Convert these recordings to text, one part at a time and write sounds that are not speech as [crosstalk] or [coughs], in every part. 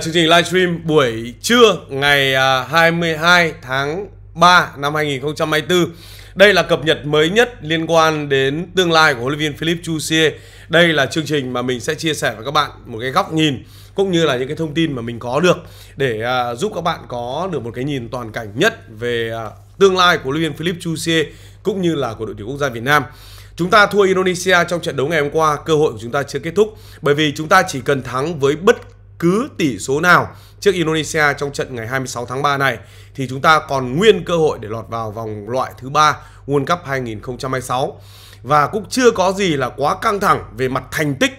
Chương trình livestream buổi trưa ngày 22 à, tháng 3 năm 2024. Đây là cập nhật mới nhất liên quan đến tương lai của huấn luyện viên Philip Chusie. Đây là chương trình mà mình sẽ chia sẻ với các bạn một cái góc nhìn cũng như là những cái thông tin mà mình có được để à, giúp các bạn có được một cái nhìn toàn cảnh nhất về à, tương lai của huấn luyện viên Philip Chusie cũng như là của đội tuyển quốc gia Việt Nam. Chúng ta thua Indonesia trong trận đấu ngày hôm qua, cơ hội của chúng ta chưa kết thúc bởi vì chúng ta chỉ cần thắng với bất cứ tỷ số nào trước Indonesia trong trận ngày 26 tháng 3 này thì chúng ta còn nguyên cơ hội để lọt vào vòng loại thứ ba World Cup 2026 và cũng chưa có gì là quá căng thẳng về mặt thành tích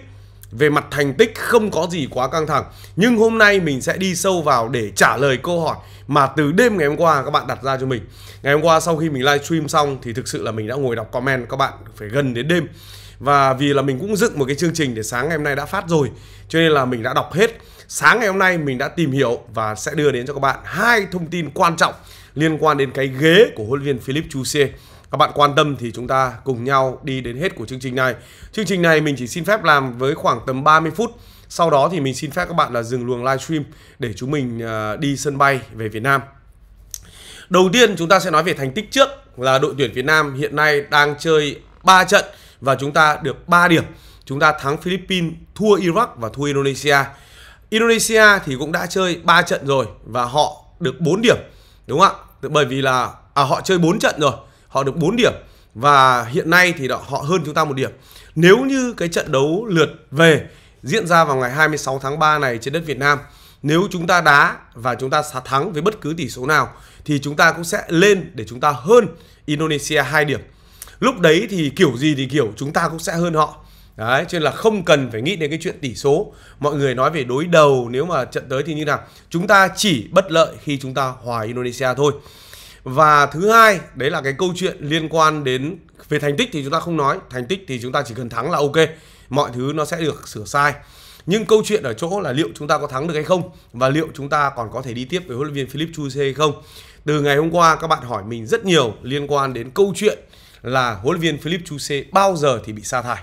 về mặt thành tích không có gì quá căng thẳng nhưng hôm nay mình sẽ đi sâu vào để trả lời câu hỏi mà từ đêm ngày hôm qua các bạn đặt ra cho mình ngày hôm qua sau khi mình livestream xong thì thực sự là mình đã ngồi đọc comment các bạn phải gần đến đêm và vì là mình cũng dựng một cái chương trình để sáng ngày hôm nay đã phát rồi cho nên là mình đã đọc hết Sáng ngày hôm nay mình đã tìm hiểu và sẽ đưa đến cho các bạn hai thông tin quan trọng liên quan đến cái ghế của huấn luyện viên Philip Chusie. Các bạn quan tâm thì chúng ta cùng nhau đi đến hết của chương trình này. Chương trình này mình chỉ xin phép làm với khoảng tầm 30 phút. Sau đó thì mình xin phép các bạn là dừng luồng livestream để chúng mình à, đi sân bay về Việt Nam. Đầu tiên chúng ta sẽ nói về thành tích trước là đội tuyển Việt Nam hiện nay đang chơi 3 trận và chúng ta được 3 điểm. Chúng ta thắng Philippines, thua Iraq và thua Indonesia. Indonesia thì cũng đã chơi 3 trận rồi và họ được 4 điểm đúng không ạ? Bởi vì là à, họ chơi 4 trận rồi, họ được 4 điểm và hiện nay thì họ hơn chúng ta một điểm. Nếu như cái trận đấu lượt về diễn ra vào ngày 26 tháng 3 này trên đất Việt Nam, nếu chúng ta đá và chúng ta thắng với bất cứ tỷ số nào thì chúng ta cũng sẽ lên để chúng ta hơn Indonesia 2 điểm. Lúc đấy thì kiểu gì thì kiểu chúng ta cũng sẽ hơn họ. Đấy, cho nên là không cần phải nghĩ đến cái chuyện tỷ số. Mọi người nói về đối đầu nếu mà trận tới thì như nào. Chúng ta chỉ bất lợi khi chúng ta hòa Indonesia thôi. Và thứ hai, đấy là cái câu chuyện liên quan đến về thành tích thì chúng ta không nói, thành tích thì chúng ta chỉ cần thắng là ok. Mọi thứ nó sẽ được sửa sai. Nhưng câu chuyện ở chỗ là liệu chúng ta có thắng được hay không và liệu chúng ta còn có thể đi tiếp với huấn luyện viên Philip Chuse hay không. Từ ngày hôm qua các bạn hỏi mình rất nhiều liên quan đến câu chuyện là huấn luyện viên Philip Chuse bao giờ thì bị sa thải.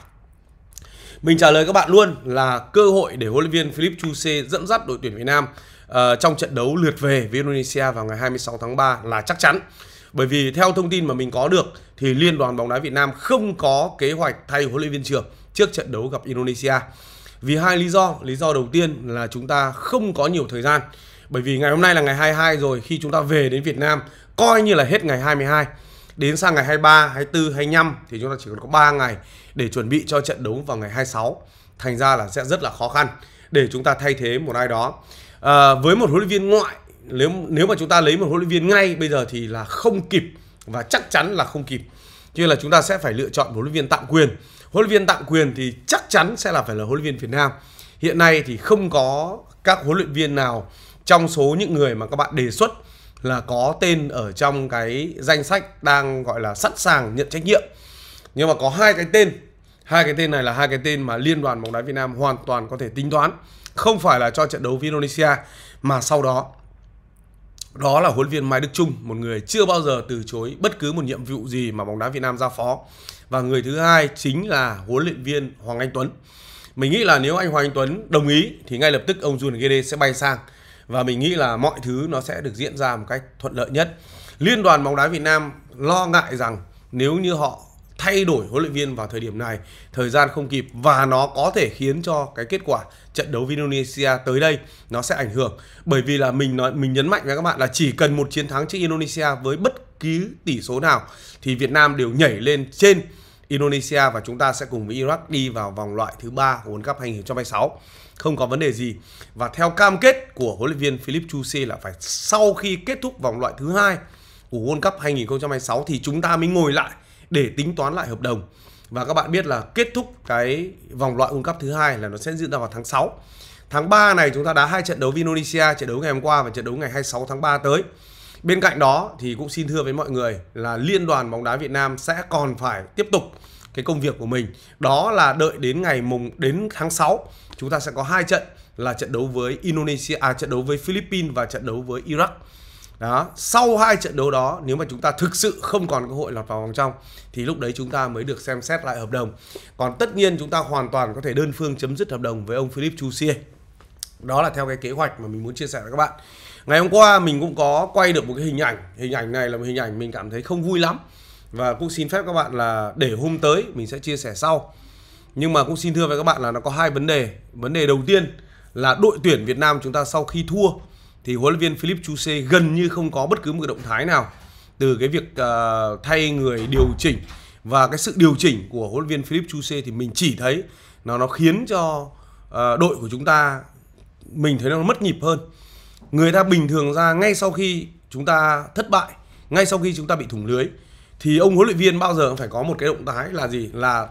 Mình trả lời các bạn luôn là cơ hội để huấn luyện viên Philip Chuse dẫn dắt đội tuyển Việt Nam uh, trong trận đấu lượt về với Indonesia vào ngày 26 tháng 3 là chắc chắn. Bởi vì theo thông tin mà mình có được thì Liên đoàn bóng đá Việt Nam không có kế hoạch thay huấn luyện viên trưởng trước trận đấu gặp Indonesia. Vì hai lý do, lý do đầu tiên là chúng ta không có nhiều thời gian. Bởi vì ngày hôm nay là ngày 22 rồi, khi chúng ta về đến Việt Nam coi như là hết ngày 22. Đến sang ngày 23, 24, 25 thì chúng ta chỉ còn có 3 ngày để chuẩn bị cho trận đấu vào ngày 26. Thành ra là sẽ rất là khó khăn để chúng ta thay thế một ai đó. À, với một huấn luyện viên ngoại, nếu nếu mà chúng ta lấy một huấn luyện viên ngay bây giờ thì là không kịp và chắc chắn là không kịp. Như là chúng ta sẽ phải lựa chọn một huấn luyện viên tạm quyền. Huấn luyện viên tạm quyền thì chắc chắn sẽ là phải là huấn luyện viên Việt Nam. Hiện nay thì không có các huấn luyện viên nào trong số những người mà các bạn đề xuất là có tên ở trong cái danh sách đang gọi là sẵn sàng nhận trách nhiệm nhưng mà có hai cái tên hai cái tên này là hai cái tên mà liên đoàn bóng đá Việt Nam hoàn toàn có thể tính toán không phải là cho trận đấu với Indonesia mà sau đó đó là huấn viên Mai Đức Trung, một người chưa bao giờ từ chối bất cứ một nhiệm vụ gì mà bóng đá Việt Nam giao phó. Và người thứ hai chính là huấn luyện viên Hoàng Anh Tuấn. Mình nghĩ là nếu anh Hoàng Anh Tuấn đồng ý thì ngay lập tức ông Jun Gede sẽ bay sang và mình nghĩ là mọi thứ nó sẽ được diễn ra một cách thuận lợi nhất. Liên đoàn bóng đá Việt Nam lo ngại rằng nếu như họ thay đổi huấn luyện viên vào thời điểm này thời gian không kịp và nó có thể khiến cho cái kết quả trận đấu Indonesia tới đây nó sẽ ảnh hưởng bởi vì là mình nói mình nhấn mạnh với các bạn là chỉ cần một chiến thắng trước Indonesia với bất cứ tỷ số nào thì Việt Nam đều nhảy lên trên Indonesia và chúng ta sẽ cùng với Iraq đi vào vòng loại thứ ba của World Cup 2026 không có vấn đề gì và theo cam kết của huấn luyện viên Philip Chu Xie là phải sau khi kết thúc vòng loại thứ hai của World Cup 2026 thì chúng ta mới ngồi lại để tính toán lại hợp đồng và các bạn biết là kết thúc cái vòng loại World Cup thứ hai là nó sẽ diễn ra vào tháng 6. Tháng 3 này chúng ta đá hai trận đấu với Indonesia, trận đấu ngày hôm qua và trận đấu ngày 26 tháng 3 tới. Bên cạnh đó thì cũng xin thưa với mọi người là Liên đoàn bóng đá Việt Nam sẽ còn phải tiếp tục cái công việc của mình. Đó là đợi đến ngày mùng đến tháng 6 chúng ta sẽ có hai trận là trận đấu với Indonesia à trận đấu với Philippines và trận đấu với Iraq đó sau hai trận đấu đó nếu mà chúng ta thực sự không còn cơ hội lọt vào vòng trong thì lúc đấy chúng ta mới được xem xét lại hợp đồng còn tất nhiên chúng ta hoàn toàn có thể đơn phương chấm dứt hợp đồng với ông Philip Chusie đó là theo cái kế hoạch mà mình muốn chia sẻ với các bạn ngày hôm qua mình cũng có quay được một cái hình ảnh hình ảnh này là một hình ảnh mình cảm thấy không vui lắm và cũng xin phép các bạn là để hôm tới mình sẽ chia sẻ sau nhưng mà cũng xin thưa với các bạn là nó có hai vấn đề vấn đề đầu tiên là đội tuyển Việt Nam chúng ta sau khi thua thì huấn luyện viên Philip Chu Chuse gần như không có bất cứ một động thái nào từ cái việc uh, thay người điều chỉnh và cái sự điều chỉnh của huấn luyện viên Philip Chu Chuse thì mình chỉ thấy nó nó khiến cho uh, đội của chúng ta mình thấy nó mất nhịp hơn. Người ta bình thường ra ngay sau khi chúng ta thất bại, ngay sau khi chúng ta bị thủng lưới thì ông huấn luyện viên bao giờ cũng phải có một cái động thái là gì? Là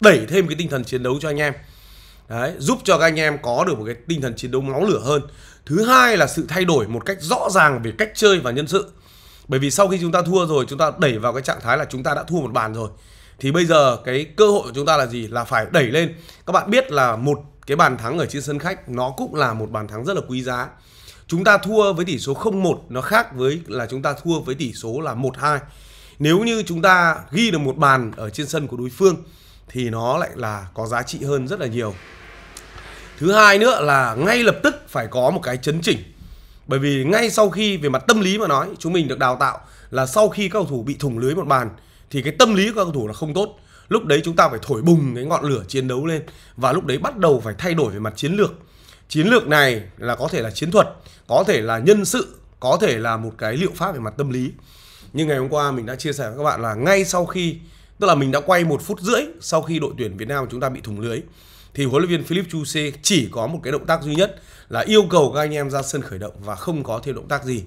đẩy thêm cái tinh thần chiến đấu cho anh em. Đấy, giúp cho các anh em có được một cái tinh thần chiến đấu máu lửa hơn Thứ hai là sự thay đổi một cách rõ ràng về cách chơi và nhân sự. Bởi vì sau khi chúng ta thua rồi, chúng ta đẩy vào cái trạng thái là chúng ta đã thua một bàn rồi. Thì bây giờ cái cơ hội của chúng ta là gì? Là phải đẩy lên. Các bạn biết là một cái bàn thắng ở trên sân khách nó cũng là một bàn thắng rất là quý giá. Chúng ta thua với tỷ số 0-1 nó khác với là chúng ta thua với tỷ số là 1-2. Nếu như chúng ta ghi được một bàn ở trên sân của đối phương thì nó lại là có giá trị hơn rất là nhiều thứ hai nữa là ngay lập tức phải có một cái chấn chỉnh bởi vì ngay sau khi về mặt tâm lý mà nói chúng mình được đào tạo là sau khi các cầu thủ bị thủng lưới một bàn thì cái tâm lý của các cầu thủ là không tốt lúc đấy chúng ta phải thổi bùng cái ngọn lửa chiến đấu lên và lúc đấy bắt đầu phải thay đổi về mặt chiến lược chiến lược này là có thể là chiến thuật có thể là nhân sự có thể là một cái liệu pháp về mặt tâm lý nhưng ngày hôm qua mình đã chia sẻ với các bạn là ngay sau khi tức là mình đã quay một phút rưỡi sau khi đội tuyển Việt Nam chúng ta bị thủng lưới thì huấn luyện viên Philip Chu C chỉ có một cái động tác duy nhất là yêu cầu các anh em ra sân khởi động và không có thêm động tác gì.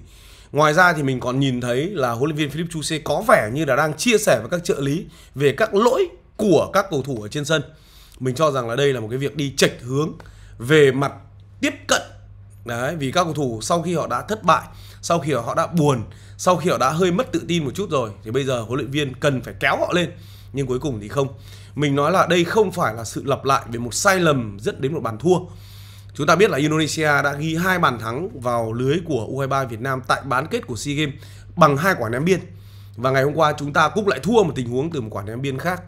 Ngoài ra thì mình còn nhìn thấy là huấn luyện viên Philip Chu C có vẻ như là đang chia sẻ với các trợ lý về các lỗi của các cầu thủ ở trên sân. Mình cho rằng là đây là một cái việc đi chệch hướng về mặt tiếp cận Đấy, vì các cầu thủ sau khi họ đã thất bại, sau khi họ đã buồn, sau khi họ đã hơi mất tự tin một chút rồi thì bây giờ huấn luyện viên cần phải kéo họ lên. Nhưng cuối cùng thì không mình nói là đây không phải là sự lặp lại về một sai lầm dẫn đến một bàn thua Chúng ta biết là Indonesia đã ghi hai bàn thắng vào lưới của U23 Việt Nam tại bán kết của SEA Games bằng hai quả ném biên. Và ngày hôm qua chúng ta cũng lại thua một tình huống từ một quả ném biên khác.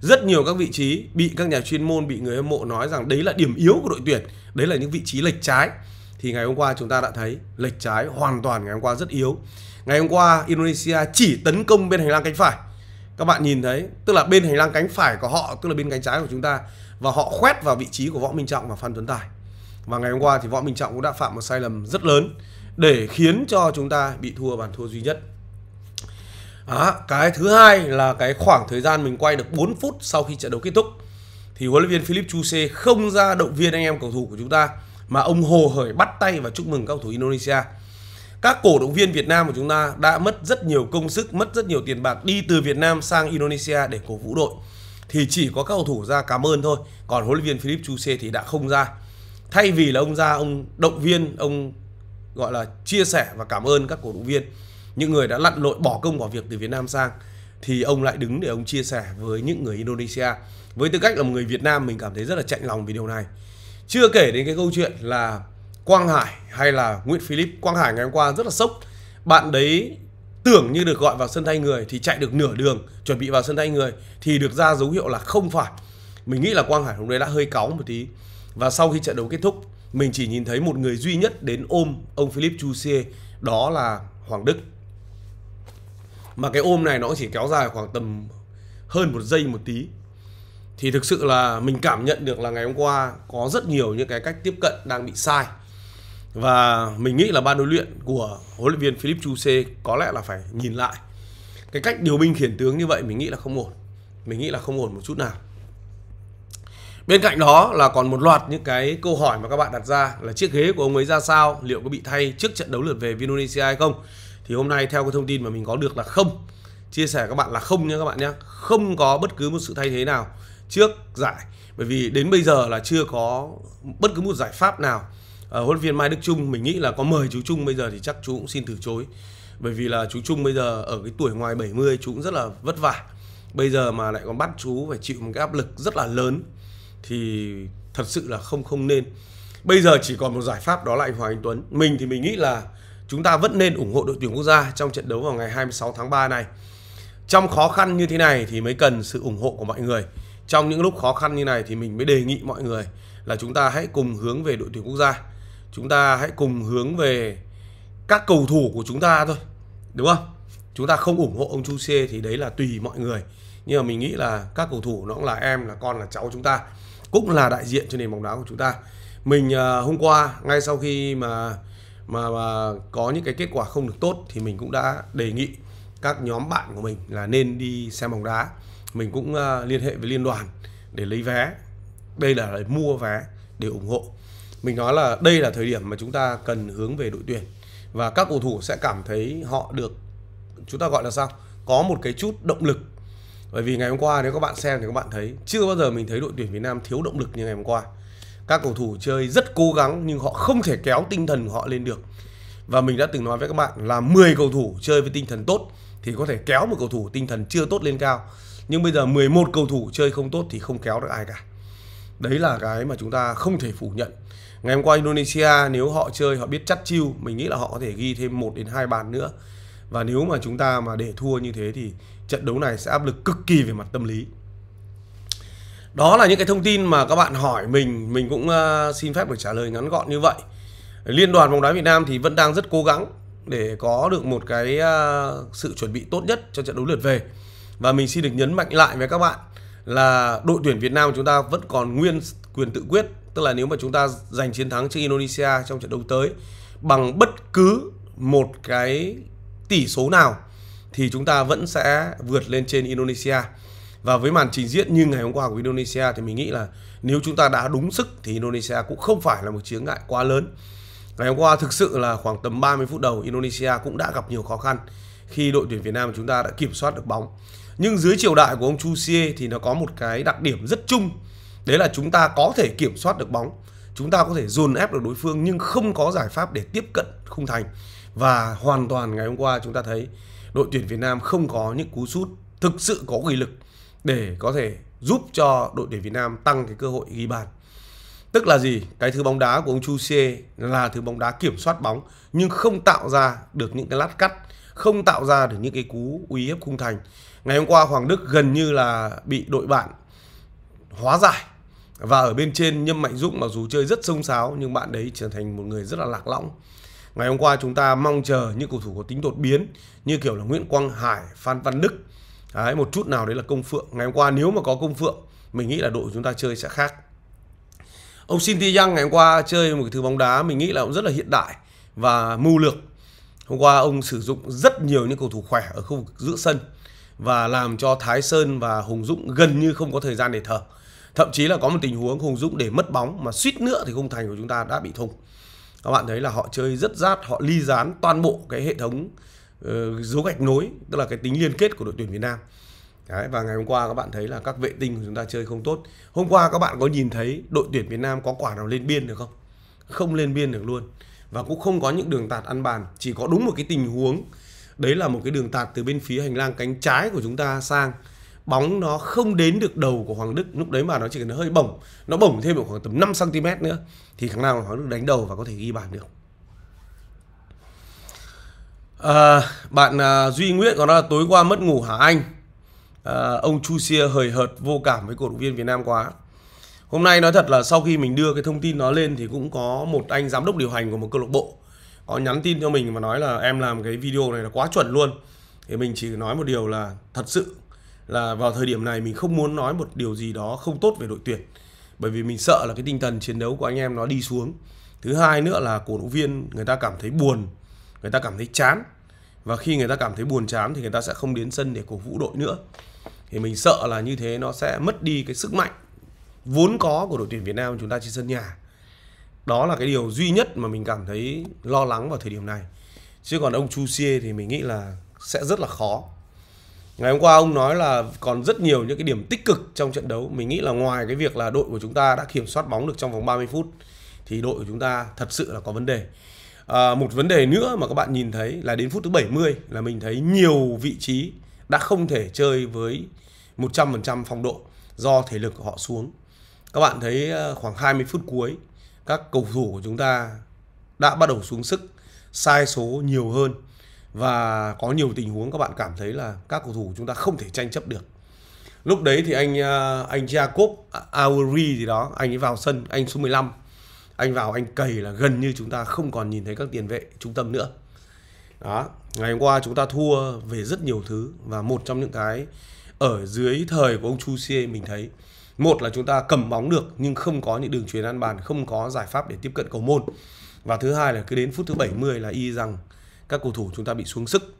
Rất nhiều các vị trí bị các nhà chuyên môn, bị người hâm mộ nói rằng đấy là điểm yếu của đội tuyển, đấy là những vị trí lệch trái. Thì ngày hôm qua chúng ta đã thấy lệch trái hoàn toàn ngày hôm qua rất yếu. Ngày hôm qua Indonesia chỉ tấn công bên hành lang cánh phải các bạn nhìn thấy tức là bên hành lang cánh phải của họ tức là bên cánh trái của chúng ta và họ khoét vào vị trí của võ minh trọng và phan tuấn tài và ngày hôm qua thì võ minh trọng cũng đã phạm một sai lầm rất lớn để khiến cho chúng ta bị thua bàn thua duy nhất à, cái thứ hai là cái khoảng thời gian mình quay được 4 phút sau khi trận đấu kết thúc thì huấn luyện viên Philip Chu Sê không ra động viên anh em cầu thủ của chúng ta mà ông hồ hởi bắt tay và chúc mừng các cầu thủ Indonesia các cổ động viên Việt Nam của chúng ta đã mất rất nhiều công sức, mất rất nhiều tiền bạc đi từ Việt Nam sang Indonesia để cổ vũ đội thì chỉ có các cầu thủ ra cảm ơn thôi, còn huấn luyện viên Philip Chuse thì đã không ra. Thay vì là ông ra ông động viên, ông gọi là chia sẻ và cảm ơn các cổ động viên, những người đã lặn lội bỏ công bỏ việc từ Việt Nam sang thì ông lại đứng để ông chia sẻ với những người Indonesia. Với tư cách là một người Việt Nam mình cảm thấy rất là chạnh lòng vì điều này. Chưa kể đến cái câu chuyện là Quang Hải hay là Nguyễn Philip Quang Hải ngày hôm qua rất là sốc bạn đấy tưởng như được gọi vào sân thay người thì chạy được nửa đường chuẩn bị vào sân thay người thì được ra dấu hiệu là không phải mình nghĩ là Quang Hải hôm đấy đã hơi cáu một tí và sau khi trận đấu kết thúc mình chỉ nhìn thấy một người duy nhất đến ôm ông Philip Chusie đó là Hoàng Đức mà cái ôm này nó chỉ kéo dài khoảng tầm hơn một giây một tí thì thực sự là mình cảm nhận được là ngày hôm qua có rất nhiều những cái cách tiếp cận đang bị sai và mình nghĩ là ban huấn luyện của huấn luyện viên Philip Chu C có lẽ là phải nhìn lại cái cách điều binh khiển tướng như vậy mình nghĩ là không ổn mình nghĩ là không ổn một chút nào bên cạnh đó là còn một loạt những cái câu hỏi mà các bạn đặt ra là chiếc ghế của ông ấy ra sao liệu có bị thay trước trận đấu lượt về Indonesia hay không thì hôm nay theo cái thông tin mà mình có được là không chia sẻ các bạn là không nhé các bạn nhé không có bất cứ một sự thay thế nào trước giải bởi vì đến bây giờ là chưa có bất cứ một giải pháp nào Ờ, huấn luyện viên Mai Đức Trung mình nghĩ là có mời chú Trung bây giờ thì chắc chú cũng xin từ chối bởi vì là chú Trung bây giờ ở cái tuổi ngoài 70 chú cũng rất là vất vả bây giờ mà lại còn bắt chú phải chịu một cái áp lực rất là lớn thì thật sự là không không nên bây giờ chỉ còn một giải pháp đó là anh Hoàng Anh Tuấn mình thì mình nghĩ là chúng ta vẫn nên ủng hộ đội tuyển quốc gia trong trận đấu vào ngày 26 tháng 3 này trong khó khăn như thế này thì mới cần sự ủng hộ của mọi người trong những lúc khó khăn như này thì mình mới đề nghị mọi người là chúng ta hãy cùng hướng về đội tuyển quốc gia chúng ta hãy cùng hướng về các cầu thủ của chúng ta thôi đúng không chúng ta không ủng hộ ông Chu Xie thì đấy là tùy mọi người nhưng mà mình nghĩ là các cầu thủ nó cũng là em là con là cháu chúng ta cũng là đại diện cho nền bóng đá của chúng ta mình uh, hôm qua ngay sau khi mà mà mà có những cái kết quả không được tốt thì mình cũng đã đề nghị các nhóm bạn của mình là nên đi xem bóng đá mình cũng uh, liên hệ với liên đoàn để lấy vé đây là để mua vé để ủng hộ mình nói là đây là thời điểm mà chúng ta cần hướng về đội tuyển và các cầu thủ sẽ cảm thấy họ được chúng ta gọi là sao có một cái chút động lực bởi vì ngày hôm qua nếu các bạn xem thì các bạn thấy chưa bao giờ mình thấy đội tuyển Việt Nam thiếu động lực như ngày hôm qua các cầu thủ chơi rất cố gắng nhưng họ không thể kéo tinh thần của họ lên được và mình đã từng nói với các bạn là 10 cầu thủ chơi với tinh thần tốt thì có thể kéo một cầu thủ tinh thần chưa tốt lên cao nhưng bây giờ 11 cầu thủ chơi không tốt thì không kéo được ai cả đấy là cái mà chúng ta không thể phủ nhận ngày hôm qua Indonesia nếu họ chơi họ biết chắt chiu mình nghĩ là họ có thể ghi thêm một đến hai bàn nữa và nếu mà chúng ta mà để thua như thế thì trận đấu này sẽ áp lực cực kỳ về mặt tâm lý đó là những cái thông tin mà các bạn hỏi mình mình cũng ờ, xin phép được trả lời ngắn gọn như vậy liên đoàn bóng đá Việt Nam thì vẫn đang rất cố gắng để có được một cái ờ, sự chuẩn bị tốt nhất cho trận đấu lượt về và mình xin được nhấn mạnh lại với các bạn là đội tuyển Việt Nam chúng ta vẫn còn nguyên quyền tự quyết tức là nếu mà chúng ta giành chiến thắng trước Indonesia trong trận đấu tới bằng bất cứ một cái tỷ số nào thì chúng ta vẫn sẽ vượt lên trên Indonesia và với màn trình diễn như ngày hôm qua của Indonesia thì mình nghĩ là nếu chúng ta đã đúng sức thì Indonesia cũng không phải là một chướng ngại quá lớn ngày hôm qua thực sự là khoảng tầm 30 phút đầu Indonesia cũng đã gặp nhiều khó khăn khi đội tuyển Việt Nam chúng ta đã kiểm soát được bóng nhưng dưới triều đại của ông Chu Xie thì nó có một cái đặc điểm rất chung đấy là chúng ta có thể kiểm soát được bóng chúng ta có thể dồn ép được đối phương nhưng không có giải pháp để tiếp cận khung thành và hoàn toàn ngày hôm qua chúng ta thấy đội tuyển Việt Nam không có những cú sút thực sự có nghị lực để có thể giúp cho đội tuyển Việt Nam tăng cái cơ hội ghi bàn. Tức là gì? Cái thứ bóng đá của ông Chu Xie là thứ bóng đá kiểm soát bóng nhưng không tạo ra được những cái lát cắt, không tạo ra được những cái cú uy hiếp khung thành. Ngày hôm qua Hoàng Đức gần như là bị đội bạn hóa giải và ở bên trên Nhâm Mạnh Dũng mặc dù chơi rất sông sáo nhưng bạn đấy trở thành một người rất là lạc lõng. Ngày hôm qua chúng ta mong chờ những cầu thủ có tính đột biến như kiểu là Nguyễn Quang Hải, Phan Văn Đức. Đấy, một chút nào đấy là Công Phượng. Ngày hôm qua nếu mà có Công Phượng, mình nghĩ là đội chúng ta chơi sẽ khác. Ông Shinty Yang ngày hôm qua chơi một cái thứ bóng đá mình nghĩ là cũng rất là hiện đại và mưu lược. Hôm qua ông sử dụng rất nhiều những cầu thủ khỏe ở khu vực giữa sân và làm cho Thái Sơn và Hùng Dũng gần như không có thời gian để thở thậm chí là có một tình huống Hùng Dũng để mất bóng mà suýt nữa thì khung thành của chúng ta đã bị thủng các bạn thấy là họ chơi rất rát họ ly dán toàn bộ cái hệ thống uh, dấu gạch nối tức là cái tính liên kết của đội tuyển Việt Nam Đấy, và ngày hôm qua các bạn thấy là các vệ tinh của chúng ta chơi không tốt hôm qua các bạn có nhìn thấy đội tuyển Việt Nam có quả nào lên biên được không không lên biên được luôn và cũng không có những đường tạt ăn bàn chỉ có đúng một cái tình huống đấy là một cái đường tạt từ bên phía hành lang cánh trái của chúng ta sang bóng nó không đến được đầu của Hoàng Đức lúc đấy mà nó chỉ cần hơi bổng nó bổng thêm được khoảng tầm 5 cm nữa thì khả năng Hoàng Đức đánh đầu và có thể ghi bàn được à, bạn à, Duy Nguyễn còn đó là tối qua mất ngủ hả anh à, ông Chu Xia hời hợt vô cảm với cổ động viên Việt Nam quá hôm nay nói thật là sau khi mình đưa cái thông tin nó lên thì cũng có một anh giám đốc điều hành của một câu lạc bộ họ nhắn tin cho mình và nói là em làm cái video này là quá chuẩn luôn thì mình chỉ nói một điều là thật sự là vào thời điểm này mình không muốn nói một điều gì đó không tốt về đội tuyển bởi vì mình sợ là cái tinh thần chiến đấu của anh em nó đi xuống thứ hai nữa là cổ động viên người ta cảm thấy buồn người ta cảm thấy chán và khi người ta cảm thấy buồn chán thì người ta sẽ không đến sân để cổ vũ đội nữa thì mình sợ là như thế nó sẽ mất đi cái sức mạnh vốn có của đội tuyển Việt Nam chúng ta trên sân nhà đó là cái điều duy nhất mà mình cảm thấy lo lắng vào thời điểm này chứ còn ông Chu Xie thì mình nghĩ là sẽ rất là khó ngày hôm qua ông nói là còn rất nhiều những cái điểm tích cực trong trận đấu mình nghĩ là ngoài cái việc là đội của chúng ta đã kiểm soát bóng được trong vòng 30 phút thì đội của chúng ta thật sự là có vấn đề à, một vấn đề nữa mà các bạn nhìn thấy là đến phút thứ 70 là mình thấy nhiều vị trí đã không thể chơi với 100% phong độ do thể lực của họ xuống các bạn thấy à, khoảng 20 phút cuối các cầu thủ của chúng ta đã bắt đầu xuống sức sai số nhiều hơn và có nhiều tình huống các bạn cảm thấy là các cầu thủ chúng ta không thể tranh chấp được lúc đấy thì anh à, anh Jacob Auri gì đó anh ấy vào sân anh số 15 anh vào anh cầy là gần như chúng ta không còn nhìn thấy các tiền vệ trung tâm nữa đó ngày hôm qua chúng ta thua về rất nhiều thứ và một trong những cái ở dưới thời của ông Chu Xie mình thấy một là chúng ta cầm bóng được nhưng không có những đường truyền ăn bàn không có giải pháp để tiếp cận cầu môn và thứ hai là cứ đến phút thứ 70 là y rằng các cầu thủ chúng ta bị xuống sức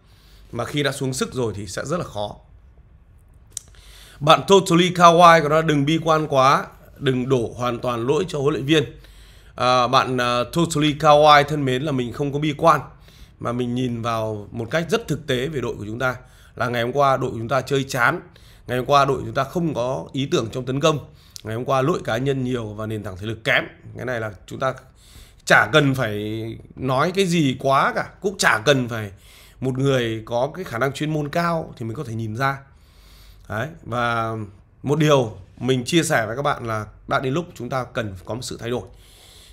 mà khi đã xuống sức rồi thì sẽ rất là khó bạn Totally Kawhi của nó đừng bi quan quá đừng đổ hoàn toàn lỗi cho huấn luyện viên à, bạn uh, Totally Kawhi thân mến là mình không có bi quan mà mình nhìn vào một cách rất thực tế về đội của chúng ta là ngày hôm qua đội của chúng ta chơi chán ngày hôm qua đội của chúng ta không có ý tưởng trong tấn công ngày hôm qua lỗi cá nhân nhiều và nền tảng thể lực kém cái này là chúng ta chả cần phải nói cái gì quá cả cũng chả cần phải một người có cái khả năng chuyên môn cao thì mình có thể nhìn ra đấy và một điều mình chia sẻ với các bạn là đã đến lúc chúng ta cần có một sự thay đổi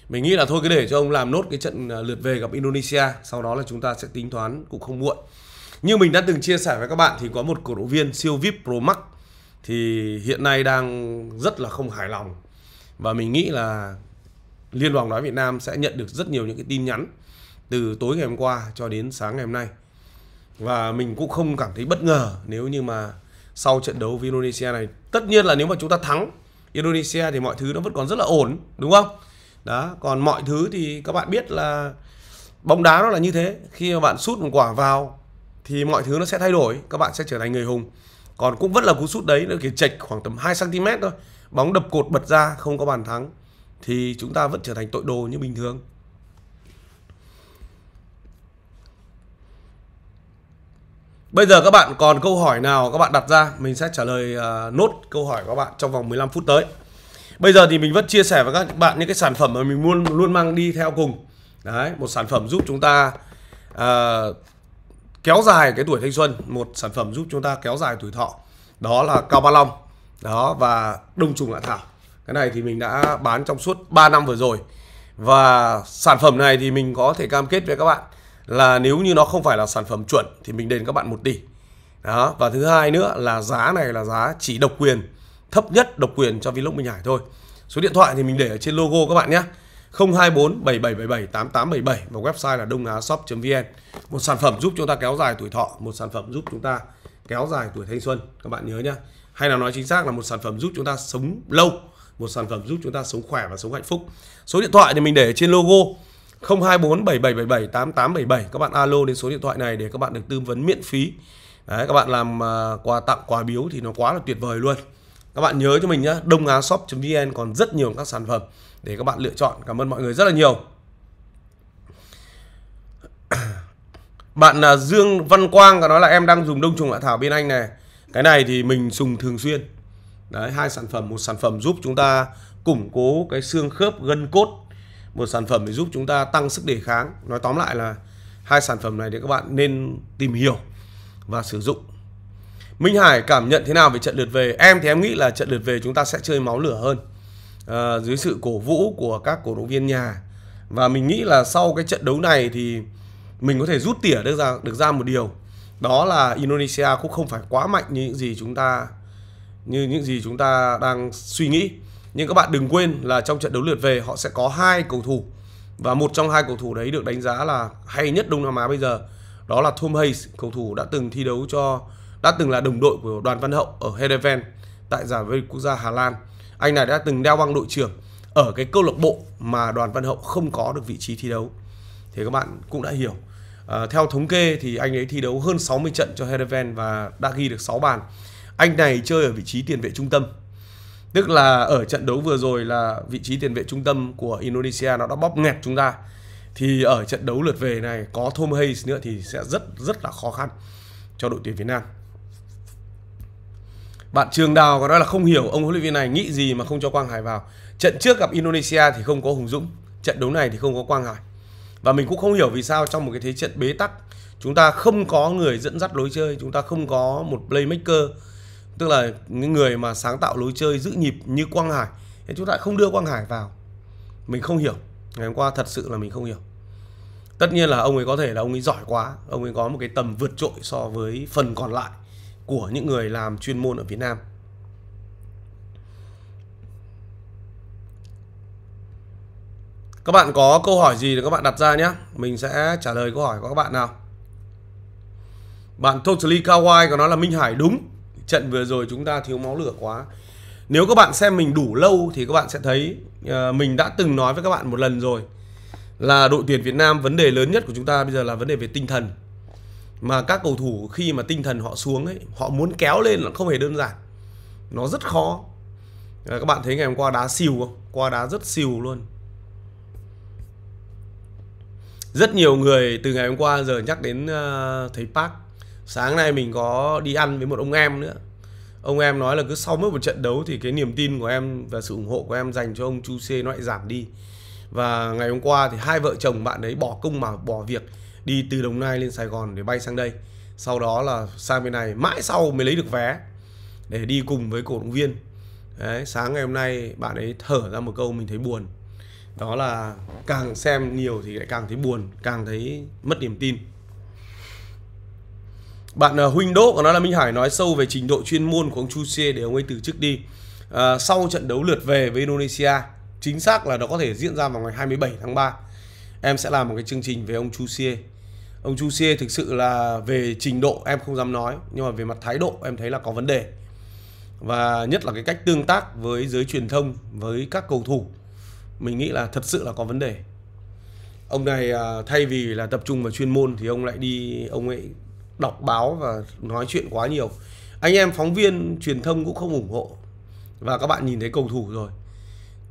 mình nghĩ là thôi cứ để cho ông làm nốt cái trận à, lượt về gặp Indonesia sau đó là chúng ta sẽ tính toán cũng không muộn như mình đã từng chia sẻ với các bạn thì có một cổ động viên siêu VIP Pro Max thì hiện nay đang rất là không hài lòng và mình nghĩ là Liên đoàn bóng đá Việt Nam sẽ nhận được rất nhiều những cái tin nhắn từ tối ngày hôm qua cho đến sáng ngày hôm nay. Và mình cũng không cảm thấy bất ngờ nếu như mà sau trận đấu với Indonesia này, tất nhiên là nếu mà chúng ta thắng Indonesia thì mọi thứ nó vẫn còn rất là ổn, đúng không? Đó, còn mọi thứ thì các bạn biết là bóng đá nó là như thế, khi mà bạn sút một quả vào thì mọi thứ nó sẽ thay đổi, các bạn sẽ trở thành người hùng. Còn cũng vẫn là cú sút đấy, nó chỉ chệch khoảng tầm 2 cm thôi. Bóng đập cột bật ra không có bàn thắng thì chúng ta vẫn trở thành tội đồ như bình thường Bây giờ các bạn còn câu hỏi nào các bạn đặt ra Mình sẽ trả lời uh, nốt câu hỏi của các bạn trong vòng 15 phút tới Bây giờ thì mình vẫn chia sẻ với các bạn những cái sản phẩm mà mình luôn luôn mang đi theo cùng Đấy, một sản phẩm giúp chúng ta uh, kéo dài cái tuổi thanh xuân Một sản phẩm giúp chúng ta kéo dài tuổi thọ Đó là cao ba long Đó và đông trùng hạ thảo cái này thì mình đã bán trong suốt 3 năm vừa rồi và sản phẩm này thì mình có thể cam kết với các bạn là nếu như nó không phải là sản phẩm chuẩn thì mình đền các bạn 1 tỷ đó và thứ hai nữa là giá này là giá chỉ độc quyền thấp nhất độc quyền cho Vlog Minh Hải thôi số điện thoại thì mình để ở trên logo các bạn nhé 024 7777 8877 và website là đông á shop.vn một sản phẩm giúp chúng ta kéo dài tuổi thọ một sản phẩm giúp chúng ta kéo dài tuổi thanh xuân các bạn nhớ nhá hay là nói chính xác là một sản phẩm giúp chúng ta sống lâu một sản phẩm giúp chúng ta sống khỏe và sống hạnh phúc số điện thoại thì mình để trên logo 024 7777 8877 các bạn alo đến số điện thoại này để các bạn được tư vấn miễn phí Đấy, các bạn làm à, quà tặng quà biếu thì nó quá là tuyệt vời luôn các bạn nhớ cho mình nhé đông á shop vn còn rất nhiều các sản phẩm để các bạn lựa chọn cảm ơn mọi người rất là nhiều [coughs] bạn à, dương văn quang có nói là em đang dùng đông trùng hạ thảo bên anh này cái này thì mình dùng thường xuyên Đấy, hai sản phẩm, một sản phẩm giúp chúng ta củng cố cái xương khớp gân cốt, một sản phẩm để giúp chúng ta tăng sức đề kháng. Nói tóm lại là hai sản phẩm này thì các bạn nên tìm hiểu và sử dụng. Minh Hải cảm nhận thế nào về trận lượt về? Em thì em nghĩ là trận lượt về chúng ta sẽ chơi máu lửa hơn à, dưới sự cổ vũ của các cổ động viên nhà và mình nghĩ là sau cái trận đấu này thì mình có thể rút tỉa được ra được ra một điều đó là Indonesia cũng không phải quá mạnh như những gì chúng ta như những gì chúng ta đang suy nghĩ nhưng các bạn đừng quên là trong trận đấu lượt về họ sẽ có hai cầu thủ và một trong hai cầu thủ đấy được đánh giá là hay nhất Đông Nam Á bây giờ đó là Tom Hayes cầu thủ đã từng thi đấu cho đã từng là đồng đội của Đoàn Văn Hậu ở Heerenveen tại giải vô địch quốc gia Hà Lan anh này đã từng đeo băng đội trưởng ở cái câu lạc bộ mà Đoàn Văn Hậu không có được vị trí thi đấu thì các bạn cũng đã hiểu à, theo thống kê thì anh ấy thi đấu hơn 60 trận cho Heerenveen và đã ghi được 6 bàn anh này chơi ở vị trí tiền vệ trung tâm tức là ở trận đấu vừa rồi là vị trí tiền vệ trung tâm của Indonesia nó đã bóp nghẹt chúng ta thì ở trận đấu lượt về này có Tom Hayes nữa thì sẽ rất rất là khó khăn cho đội tuyển Việt Nam bạn Trường Đào có nói là không hiểu ông huấn luyện viên này nghĩ gì mà không cho Quang Hải vào trận trước gặp Indonesia thì không có Hùng Dũng trận đấu này thì không có Quang Hải và mình cũng không hiểu vì sao trong một cái thế trận bế tắc chúng ta không có người dẫn dắt lối chơi chúng ta không có một playmaker tức là những người mà sáng tạo lối chơi giữ nhịp như Quang Hải thì chúng ta không đưa Quang Hải vào mình không hiểu ngày hôm qua thật sự là mình không hiểu tất nhiên là ông ấy có thể là ông ấy giỏi quá ông ấy có một cái tầm vượt trội so với phần còn lại của những người làm chuyên môn ở Việt Nam các bạn có câu hỏi gì thì các bạn đặt ra nhé mình sẽ trả lời câu hỏi của các bạn nào bạn totally kawaii có nói là minh hải đúng trận vừa rồi chúng ta thiếu máu lửa quá nếu các bạn xem mình đủ lâu thì các bạn sẽ thấy uh, mình đã từng nói với các bạn một lần rồi là đội tuyển Việt Nam vấn đề lớn nhất của chúng ta bây giờ là vấn đề về tinh thần mà các cầu thủ khi mà tinh thần họ xuống ấy họ muốn kéo lên là không hề đơn giản nó rất khó à, các bạn thấy ngày hôm qua đá xìu không qua đá rất xìu luôn rất nhiều người từ ngày hôm qua giờ nhắc đến uh, ờ, thấy Park sáng nay mình có đi ăn với một ông em nữa ông em nói là cứ sau mỗi một trận đấu thì cái niềm tin của em và sự ủng hộ của em dành cho ông Chu Xê nó lại giảm đi và ngày hôm qua thì hai vợ chồng bạn ấy bỏ công mà bỏ việc đi từ Đồng Nai lên Sài Gòn để bay sang đây sau đó là sang bên này mãi sau mới lấy được vé để đi cùng với cổ động viên Đấy, sáng ngày hôm nay bạn ấy thở ra một câu mình thấy buồn đó là càng xem nhiều thì lại càng thấy buồn càng thấy mất niềm tin bạn ờ, Huynh Đỗ của nó là Minh Hải nói sâu về trình độ chuyên môn của ông chu Chusie để ông ấy từ chức đi. À, sau trận đấu lượt về với Indonesia, chính xác là nó có thể diễn ra vào ngày 27 tháng 3. Em sẽ làm một cái chương trình về ông chu Chusie. Ông chu Chusie thực sự là về trình độ em không dám nói, nhưng mà về mặt thái độ em thấy là có vấn đề. Và nhất là cái cách tương tác với giới truyền thông, với các cầu thủ. Mình nghĩ là thật sự là có vấn đề ông này ờ, thay vì là tập trung vào chuyên môn thì ông lại đi ông ấy đọc báo và nói chuyện quá nhiều anh em phóng viên truyền thông cũng không ủng hộ và các bạn nhìn thấy cầu thủ rồi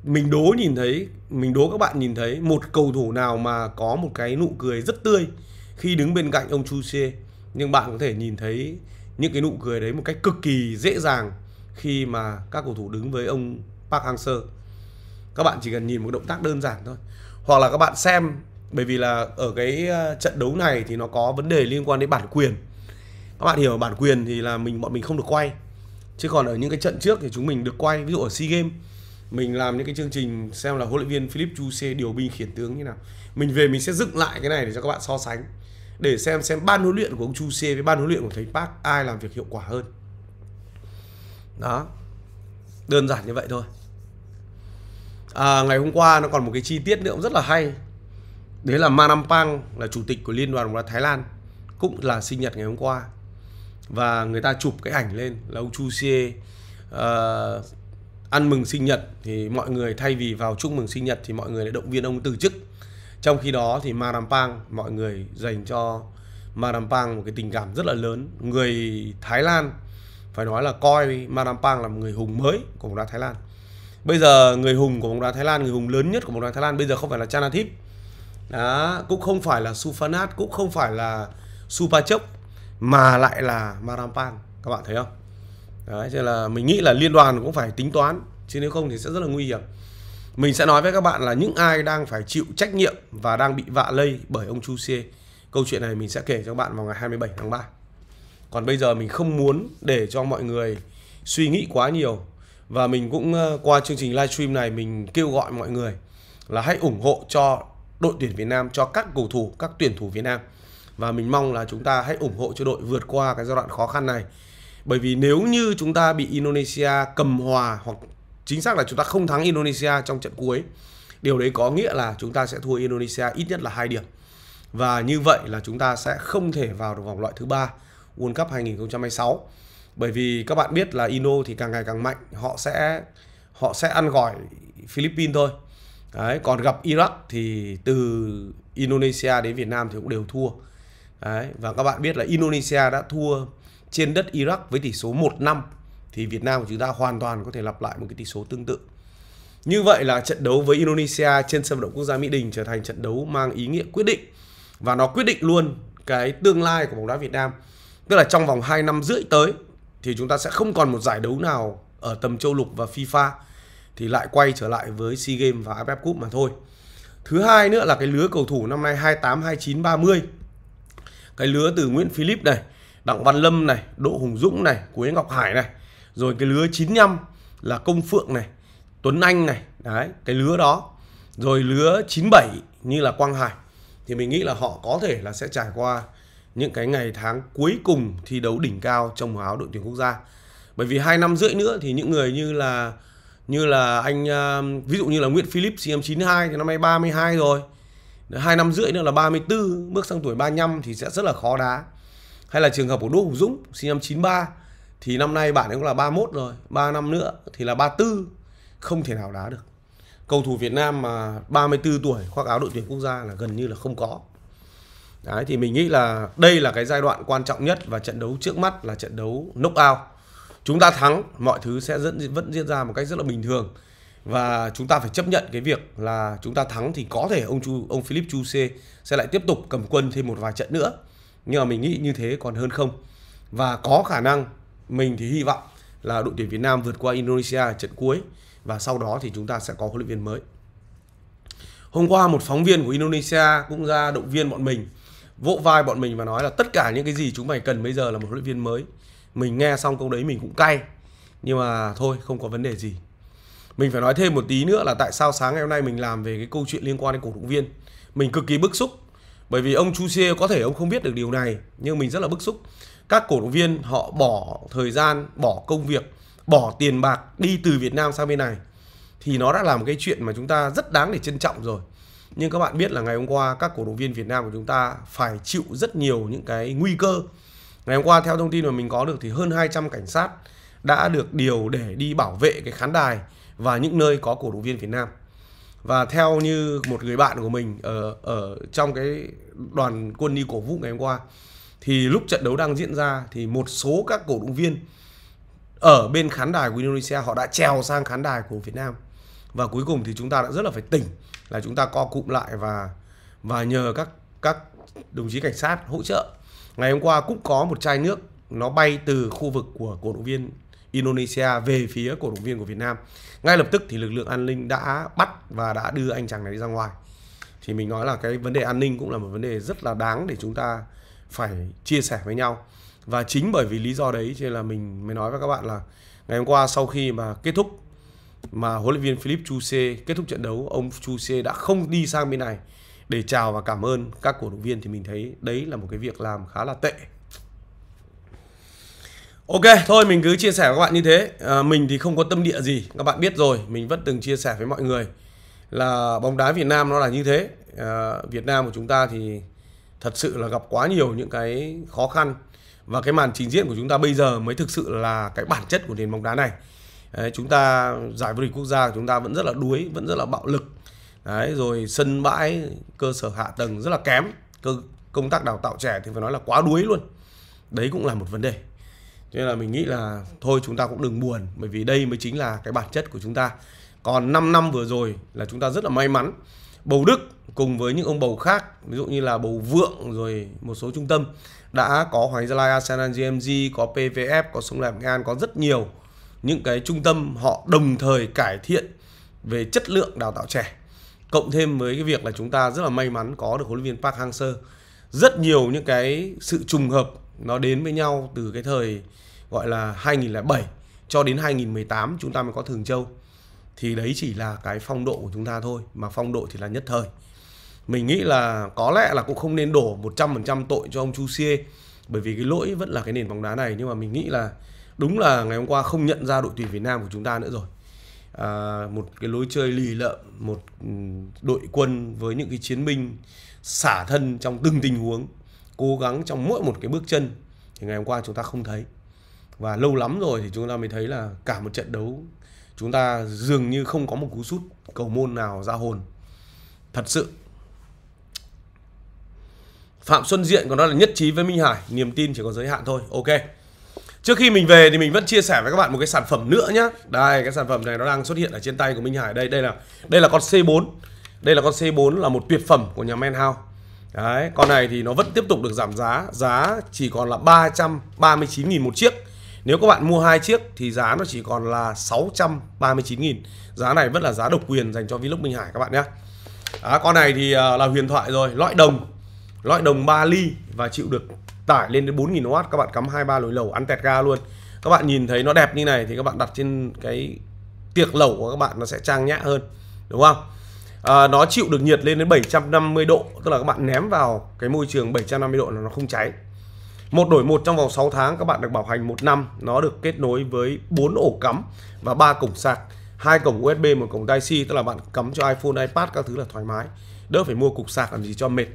mình đố nhìn thấy mình đố các bạn nhìn thấy một cầu thủ nào mà có một cái nụ cười rất tươi khi đứng bên cạnh ông Chu Xie nhưng bạn có thể nhìn thấy những cái nụ cười đấy một cách cực kỳ dễ dàng khi mà các cầu thủ đứng với ông Park Hang-seo các bạn chỉ cần nhìn một động tác đơn giản thôi hoặc là các bạn xem bởi vì là ở cái ờ, trận đấu này thì nó có vấn đề liên quan đến bản quyền các bạn hiểu bản quyền thì là mình bọn mình không được quay chứ còn ở những cái trận trước thì chúng mình được quay ví dụ ở sea games mình làm những cái chương trình xem là huấn luyện viên Philip Chu Xê điều binh khiển tướng như nào mình về mình sẽ dựng lại cái này để cho các bạn so sánh để xem xem ban huấn luyện của ông Chu Xê với ban huấn luyện của thầy Park ai làm việc hiệu quả hơn đó đơn giản như vậy thôi à, ngày hôm qua nó còn một cái chi tiết nữa cũng rất là hay đấy là Manampang là chủ tịch của liên đoàn bóng đá Thái Lan cũng là sinh nhật ngày hôm qua và người ta chụp cái ảnh lên là ông Chu Sie uh, ờ, ăn mừng sinh nhật thì mọi người thay vì vào chúc mừng sinh nhật thì mọi người lại động viên ông từ chức trong khi đó thì Manampang mọi người dành cho Manampang một cái tình cảm rất là lớn người Thái Lan phải nói là coi Manampang là một người hùng mới của bóng đá Thái Lan bây giờ người hùng của bóng đá Thái Lan người hùng lớn nhất của bóng đá Thái Lan bây giờ không phải là Chanatip đó cũng không phải là Sufanat cũng không phải là Supachok mà lại là Marampang các bạn thấy không đấy cho là mình nghĩ là liên đoàn cũng phải tính toán chứ nếu không thì sẽ rất là nguy hiểm mình sẽ nói với các bạn là những ai đang phải chịu trách nhiệm và đang bị vạ lây bởi ông Chu Xie câu chuyện này mình sẽ kể cho các bạn vào ngày 27 tháng 3 còn bây giờ mình không muốn để cho mọi người suy nghĩ quá nhiều và mình cũng ờ, qua chương trình livestream này mình kêu gọi mọi người là hãy ủng hộ cho đội tuyển Việt Nam cho các cầu thủ, các tuyển thủ Việt Nam. Và mình mong là chúng ta hãy ủng hộ cho đội vượt qua cái giai đoạn khó khăn này. Bởi vì nếu như chúng ta bị Indonesia cầm hòa hoặc chính xác là chúng ta không thắng Indonesia trong trận cuối, điều đấy có nghĩa là chúng ta sẽ thua Indonesia ít nhất là hai điểm. Và như vậy là chúng ta sẽ không thể vào được vòng loại thứ ba World Cup 2026. Bởi vì các bạn biết là Indo thì càng ngày càng mạnh, họ sẽ họ sẽ ăn gỏi Philippines thôi Đấy, còn gặp Iraq thì từ Indonesia đến Việt Nam thì cũng đều thua. Đấy, và các bạn biết là Indonesia đã thua trên đất Iraq với tỷ số 1 năm thì Việt Nam của chúng ta hoàn toàn có thể lặp lại một cái tỷ số tương tự. Như vậy là trận đấu với Indonesia trên sân vận động quốc gia Mỹ Đình trở thành trận đấu mang ý nghĩa quyết định và nó quyết định luôn cái tương lai của bóng đá Việt Nam. Tức là trong vòng 2 năm rưỡi tới thì chúng ta sẽ không còn một giải đấu nào ở tầm châu lục và FIFA thì lại quay trở lại với SEA Games và AFF Cup mà thôi. Thứ hai nữa là cái lứa cầu thủ năm nay 28, 29, 30. Cái lứa từ Nguyễn Philip này, Đặng Văn Lâm này, Đỗ Hùng Dũng này, Quế Ngọc Hải này, rồi cái lứa 95 là Công Phượng này, Tuấn Anh này, đấy, cái lứa đó. Rồi lứa 97 như là Quang Hải thì mình nghĩ là họ có thể là sẽ trải qua những cái ngày tháng cuối cùng thi đấu đỉnh cao trong áo đội tuyển quốc gia. Bởi vì hai năm rưỡi nữa thì những người như là như là anh ờ, ví dụ như là Nguyễn Philip CM92 thì năm nay 32 rồi hai năm rưỡi nữa là 34 bước sang tuổi 35 thì sẽ rất là khó đá hay là trường hợp của Đỗ Hùng Dũng sinh năm 93 thì năm nay bạn ấy cũng là 31 rồi 3 năm nữa thì là 34 không thể nào đá được cầu thủ Việt Nam mà 34 tuổi khoác áo đội tuyển quốc gia là gần như là không có Đấy, thì mình nghĩ là đây là cái giai đoạn quan trọng nhất và trận đấu trước mắt là trận đấu knock out chúng ta thắng mọi thứ sẽ dẫn, vẫn diễn ra một cách rất là bình thường và chúng ta phải chấp nhận cái việc là chúng ta thắng thì có thể ông chu ông Philip Chu C sẽ lại tiếp tục cầm quân thêm một vài trận nữa nhưng mà mình nghĩ như thế còn hơn không và có khả năng mình thì hy vọng là đội tuyển Việt Nam vượt qua Indonesia trận cuối và sau đó thì chúng ta sẽ có huấn luyện viên mới hôm qua một phóng viên của Indonesia cũng ra động viên bọn mình vỗ vai bọn mình và nói là tất cả những cái gì chúng mày cần bây giờ là một huấn luyện viên mới mình nghe xong câu đấy mình cũng cay nhưng mà thôi không có vấn đề gì mình phải nói thêm một tí nữa là tại sao sáng ngày hôm nay mình làm về cái câu chuyện liên quan đến cổ động viên mình cực kỳ bức xúc bởi vì ông Chu Xie có thể ông không biết được điều này nhưng mình rất là bức xúc các cổ động viên họ bỏ thời gian bỏ công việc bỏ tiền bạc đi từ Việt Nam sang bên này thì nó đã là một cái chuyện mà chúng ta rất đáng để trân trọng rồi nhưng các bạn biết là ngày hôm qua các cổ động viên Việt Nam của chúng ta phải chịu rất nhiều những cái nguy cơ Ngày hôm qua theo thông tin mà mình có được thì hơn 200 cảnh sát đã được điều để đi bảo vệ cái khán đài và những nơi có cổ động viên Việt Nam. Và theo như một người bạn của mình ở ở trong cái đoàn quân đi cổ vũ ngày hôm qua thì lúc trận đấu đang diễn ra thì một số các cổ động viên ở bên khán đài của Indonesia họ đã trèo sang khán đài của Việt Nam. Và cuối cùng thì chúng ta đã rất là phải tỉnh là chúng ta co cụm lại và và nhờ các các đồng chí cảnh sát hỗ trợ ngày hôm qua cũng có một chai nước nó bay từ khu vực của cổ động viên Indonesia về phía cổ động viên của Việt Nam ngay lập tức thì lực lượng an ninh đã bắt và đã đưa anh chàng này ra ngoài thì mình nói là cái vấn đề an ninh cũng là một vấn đề rất là đáng để chúng ta phải chia sẻ với nhau và chính bởi vì lý do đấy cho nên là mình mới nói với các bạn là ngày hôm qua sau khi mà kết thúc mà huấn luyện viên Philip Chu C kết thúc trận đấu ông Chu C đã không đi sang bên này để chào và cảm ơn các cổ động viên thì mình thấy đấy là một cái việc làm khá là tệ Ok, thôi mình cứ chia sẻ với các bạn như thế à, Mình thì không có tâm địa gì Các bạn biết rồi, mình vẫn từng chia sẻ với mọi người Là bóng đá Việt Nam nó là như thế à, Việt Nam của chúng ta thì Thật sự là gặp quá nhiều những cái khó khăn Và cái màn trình diễn của chúng ta bây giờ Mới thực sự là cái bản chất của nền bóng đá này Đấy, Chúng ta giải vô địch quốc gia Chúng ta vẫn rất là đuối, vẫn rất là bạo lực Đấy, rồi sân bãi cơ sở hạ tầng rất là kém cơ công tác đào tạo trẻ thì phải nói là quá đuối luôn đấy cũng là một vấn đề cho nên là mình nghĩ là thôi chúng ta cũng đừng buồn bởi vì đây mới chính là cái bản chất của chúng ta còn 5 năm vừa rồi là chúng ta rất là may mắn bầu đức cùng với những ông bầu khác ví dụ như là bầu vượng rồi một số trung tâm đã có hoàng gia lai arsenal gmg có pvf có sông lam nghệ an có rất nhiều những cái trung tâm họ đồng thời cải thiện về chất lượng đào tạo trẻ cộng thêm với cái việc là chúng ta rất là may mắn có được huấn luyện viên Park Hang-seo rất nhiều những cái sự trùng hợp nó đến với nhau từ cái thời gọi là 2007 cho đến 2018 chúng ta mới có Thường Châu thì đấy chỉ là cái phong độ của chúng ta thôi mà phong độ thì là nhất thời mình nghĩ là có lẽ là cũng không nên đổ 100% tội cho ông Chu Xie bởi vì cái lỗi vẫn là cái nền bóng đá này nhưng mà mình nghĩ là đúng là ngày hôm qua không nhận ra đội tuyển Việt Nam của chúng ta nữa rồi à, một cái lối chơi lì lợm một ừ, đội quân với những cái chiến binh xả thân trong từng tình huống cố gắng trong mỗi một cái bước chân thì ngày hôm qua chúng ta không thấy và lâu lắm rồi thì chúng ta mới thấy là cả một trận đấu chúng ta dường như không có một cú sút cầu môn nào ra hồn thật sự Phạm Xuân Diện còn đó là nhất trí với Minh Hải Niềm tin chỉ có giới hạn thôi Ok Trước khi mình về thì mình vẫn chia sẻ với các bạn một cái sản phẩm nữa nhá. Đây cái sản phẩm này nó đang xuất hiện ở trên tay của Minh Hải. Đây đây là đây là con C4. Đây là con C4 là một tuyệt phẩm của nhà Men Đấy, con này thì nó vẫn tiếp tục được giảm giá, giá chỉ còn là 339 000 một chiếc. Nếu các bạn mua hai chiếc thì giá nó chỉ còn là 639 000 Giá này vẫn là giá độc quyền dành cho Vlog Minh Hải các bạn nhé. À, con này thì à, là huyền thoại rồi, loại đồng. Loại đồng 3 ly và chịu được tải lên đến 4000W các bạn cắm hai ba lối lẩu ăn tẹt ga luôn các bạn nhìn thấy nó đẹp như này thì các bạn đặt trên cái tiệc lẩu của các bạn nó sẽ trang nhã hơn đúng không à, nó chịu được nhiệt lên đến 750 độ tức là các bạn ném vào cái môi trường 750 độ là nó không cháy một đổi một trong vòng 6 tháng các bạn được bảo hành một năm nó được kết nối với 4 ổ cắm và ba cổng sạc hai cổng USB một cổng Type C tức là bạn cắm cho iPhone iPad các thứ là thoải mái đỡ phải mua cục sạc làm gì cho mệt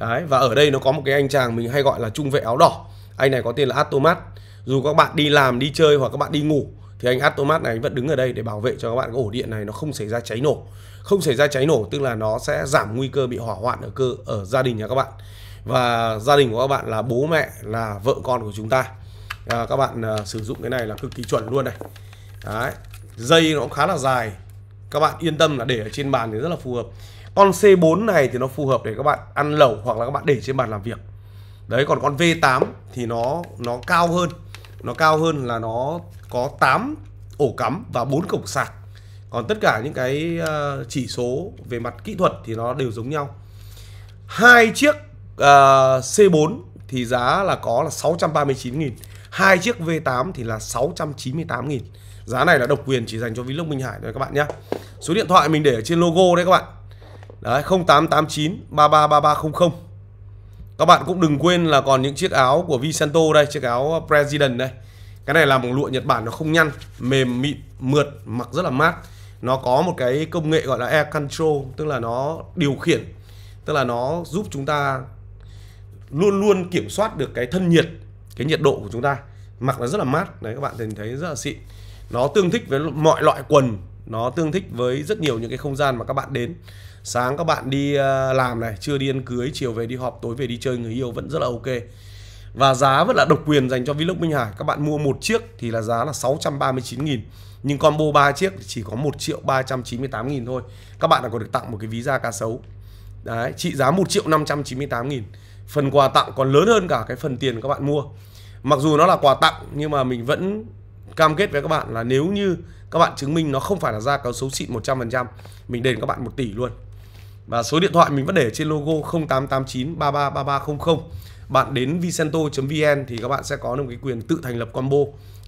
đấy và ở đây nó có một cái anh chàng mình hay gọi là trung vệ áo đỏ anh này có tên là Atomat dù các bạn đi làm đi chơi hoặc các bạn đi ngủ thì anh Atomat này vẫn đứng ở đây để bảo vệ cho các bạn cái ổ điện này nó không xảy ra cháy nổ không xảy ra cháy nổ tức là nó sẽ giảm nguy cơ bị hỏa hoạn ở cơ ở gia đình nhà các bạn và gia đình của các bạn là bố mẹ là vợ con của chúng ta à, các bạn à, sử dụng cái này là cực kỳ chuẩn luôn này Đấy. dây nó cũng khá là dài các bạn yên tâm là để ở trên bàn thì rất là phù hợp con C4 này thì nó phù hợp để các bạn ăn lẩu hoặc là các bạn để trên bàn làm việc đấy còn con V8 thì nó nó cao hơn nó cao hơn là nó có 8 ổ cắm và 4 cổng sạc còn tất cả những cái ờ, chỉ số về mặt kỹ thuật thì nó đều giống nhau hai chiếc uh, ờ, C4 thì giá là có là 639.000 hai chiếc V8 thì là 698.000 giá này là độc quyền chỉ dành cho Vlog Minh Hải thôi các bạn nhé số điện thoại mình để ở trên logo đấy các bạn Đấy 0889 333300 Các bạn cũng đừng quên là còn những chiếc áo của Visanto đây Chiếc áo President đây Cái này là một lụa Nhật Bản nó không nhăn Mềm mịn mượt mặc rất là mát Nó có một cái công nghệ gọi là air control Tức là nó điều khiển Tức là nó giúp chúng ta luôn luôn kiểm soát được cái thân nhiệt cái nhiệt độ của chúng ta mặc nó rất là mát đấy các bạn nhìn thấy rất là xịn nó tương thích với mọi loại quần nó tương thích với rất nhiều những cái không gian mà các bạn đến sáng các bạn đi ờ, làm này trưa đi ăn cưới chiều về đi họp tối về đi chơi người yêu vẫn rất là ok và giá vẫn là độc quyền dành cho Vlog Minh Hải các bạn mua một chiếc thì là giá là 639 nghìn nhưng combo 3 chiếc thì chỉ có 1 triệu 398 nghìn thôi các bạn đã có được tặng một cái ví da cá sấu đấy trị giá 1 triệu 598 nghìn phần quà tặng còn lớn hơn cả cái phần tiền các bạn mua mặc dù nó là quà tặng nhưng mà mình vẫn cam kết với các bạn là nếu như các bạn chứng minh nó không phải là da cá sấu xịn 100% mình đền các bạn 1 tỷ luôn và số điện thoại mình vẫn để trên logo 0889333300. Bạn đến vicento.vn thì các bạn sẽ có được cái quyền tự thành lập combo.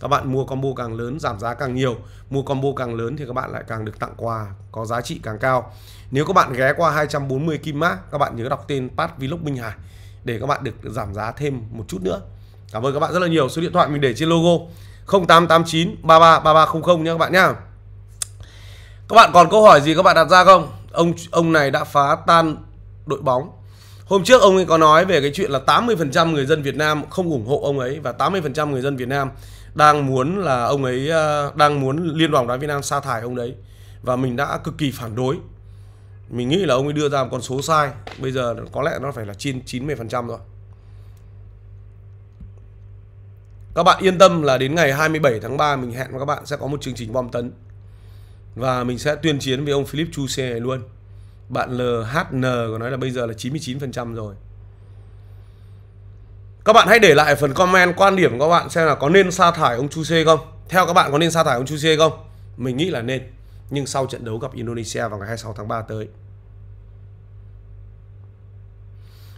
Các bạn mua combo càng lớn giảm giá càng nhiều, mua combo càng lớn thì các bạn lại càng được tặng quà có giá trị càng cao. Nếu các bạn ghé qua 240 Kim Mã, các bạn nhớ đọc tên Pat Vlog Minh Hải để các bạn được giảm giá thêm một chút nữa. Cảm ơn các bạn rất là nhiều. Số điện thoại mình để trên logo 0889333300 333300 nhé các bạn nhá. Các bạn còn câu hỏi gì các bạn đặt ra không? ông ông này đã phá tan đội bóng Hôm trước ông ấy có nói về cái chuyện là 80% người dân Việt Nam không ủng hộ ông ấy và 80% người dân Việt Nam đang muốn là ông ấy ờ, đang muốn liên đoàn bóng đá Việt Nam sa thải ông đấy và mình đã cực kỳ phản đối. Mình nghĩ là ông ấy đưa ra một con số sai. Bây giờ có lẽ nó phải là trên 90% rồi. Các bạn yên tâm là đến ngày 27 tháng 3 mình hẹn với các bạn sẽ có một chương trình bom tấn và mình sẽ tuyên chiến với ông Philip Chu Xe này luôn bạn LHN có nói là bây giờ là 99% rồi các bạn hãy để lại phần comment quan điểm của các bạn xem là có nên sa thải ông Chu Xe không theo các bạn có nên sa thải ông Chu Xe không mình nghĩ là nên nhưng sau trận đấu gặp Indonesia vào ngày 26 tháng 3 tới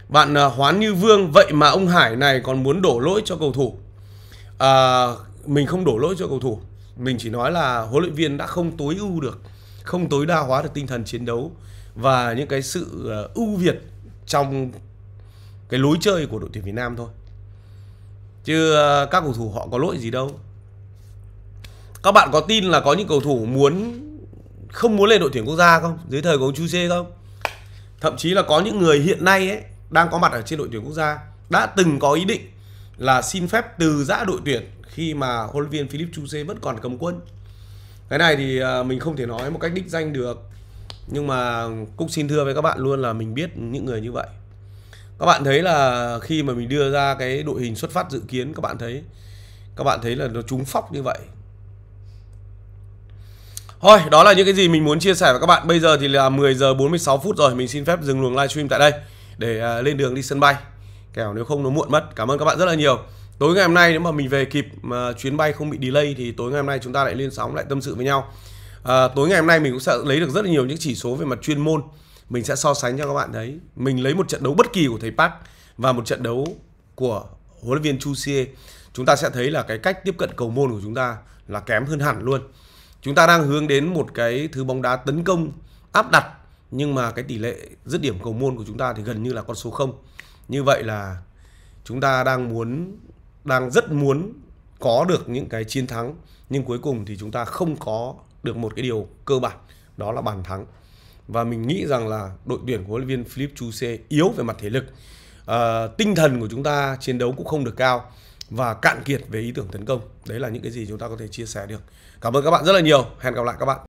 bạn à, Hoán Như Vương vậy mà ông Hải này còn muốn đổ lỗi cho cầu thủ à, mình không đổ lỗi cho cầu thủ mình chỉ nói là huấn luyện viên đã không tối ưu được không tối đa hóa được tinh thần chiến đấu và những cái sự ờ, ưu việt trong cái lối chơi của đội tuyển Việt Nam thôi chứ ờ, các cầu thủ họ có lỗi gì đâu các bạn có tin là có những cầu thủ muốn không muốn lên đội tuyển quốc gia không dưới thời của ông Chu Xê không thậm chí là có những người hiện nay ấy đang có mặt ở trên đội tuyển quốc gia đã từng có ý định là xin phép từ giã đội tuyển khi mà huấn luyện viên Philip Chuse vẫn còn cầm quân cái này thì à, mình không thể nói một cách đích danh được nhưng mà cũng xin thưa với các bạn luôn là mình biết những người như vậy các bạn thấy là khi mà mình đưa ra cái đội hình xuất phát dự kiến các bạn thấy các bạn thấy là nó trúng phóc như vậy thôi đó là những cái gì mình muốn chia sẻ với các bạn bây giờ thì là 10 giờ 46 phút rồi mình xin phép dừng luồng livestream tại đây để à, lên đường đi sân bay kẻo nếu không nó muộn mất cảm ơn các bạn rất là nhiều Tối ngày hôm nay nếu mà mình về kịp mà chuyến bay không bị delay thì tối ngày hôm nay chúng ta lại lên sóng lại tâm sự với nhau. À, tối ngày hôm nay mình cũng sẽ lấy được rất là nhiều những chỉ số về mặt chuyên môn. Mình sẽ so sánh cho các bạn đấy Mình lấy một trận đấu bất kỳ của thầy Park và một trận đấu của huấn luyện viên Chu Chusie. Chúng ta sẽ thấy là cái cách tiếp cận cầu môn của chúng ta là kém hơn hẳn luôn. Chúng ta đang hướng đến một cái thứ bóng đá tấn công áp đặt nhưng mà cái tỷ lệ dứt điểm cầu môn của chúng ta thì gần như là con số 0. Như vậy là chúng ta đang muốn đang rất muốn có được những cái chiến thắng nhưng cuối cùng thì chúng ta không có được một cái điều cơ bản đó là bàn thắng và mình nghĩ rằng là đội tuyển của huấn luyện viên Philip C yếu về mặt thể lực à, tinh thần của chúng ta chiến đấu cũng không được cao và cạn kiệt về ý tưởng tấn công đấy là những cái gì chúng ta có thể chia sẻ được cảm ơn các bạn rất là nhiều hẹn gặp lại các bạn